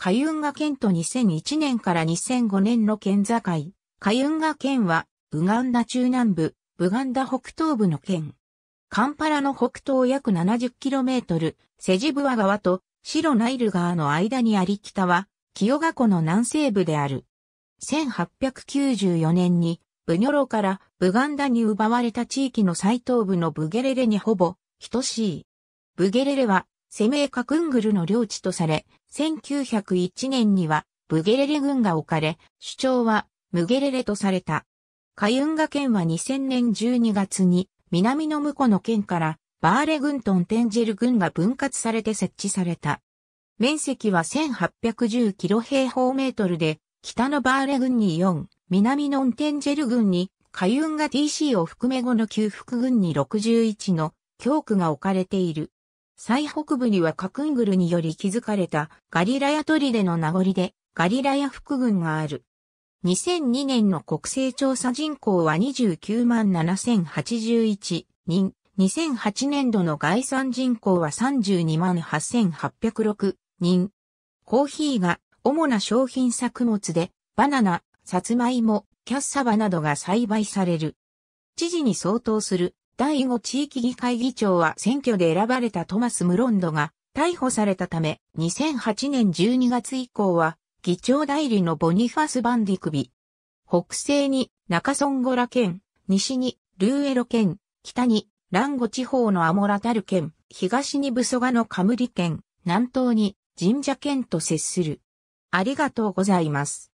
海運河県と2001年から2005年の県境。海運河県は、ウガンダ中南部、ブガンダ北東部の県。カンパラの北東約 70km、セジブワ川と白ナイル川の間にあり北は、清賀湖の南西部である。1894年に、ブニョロからブガンダに奪われた地域の最東部のブゲレレにほぼ等しい。ブゲレレはセメーカクングルの領地とされ、1901年にはブゲレレ軍が置かれ、主張はムゲレレとされた。カユンガ県は2000年12月に南のうの県からバーレ軍とンテンジェル軍が分割されて設置された。面積は1810キロ平方メートルで、北のバーレ軍に4、南のンテンジェル軍に、カユンガ TC を含め後の旧福軍に61の教区が置かれている。最北部にはカクングルにより築かれたガリラヤ砦の名残でガリラヤ副軍がある。2002年の国勢調査人口は29万7081人、2008年度の概算人口は32万8806人。コーヒーが主な商品作物で、バナナ、サツマイモ、キャッサバなどが栽培される。知事に相当する第5地域議会議長は選挙で選ばれたトマス・ムロンドが逮捕されたため、2008年12月以降は、議長代理のボニファス・バンディクビ。北西に中ソンゴラ県、西にルーエロ県、北にランゴ地方のアモラタル県、東にブソガのカムリ県、南東に神社県と接する。ありがとうございます。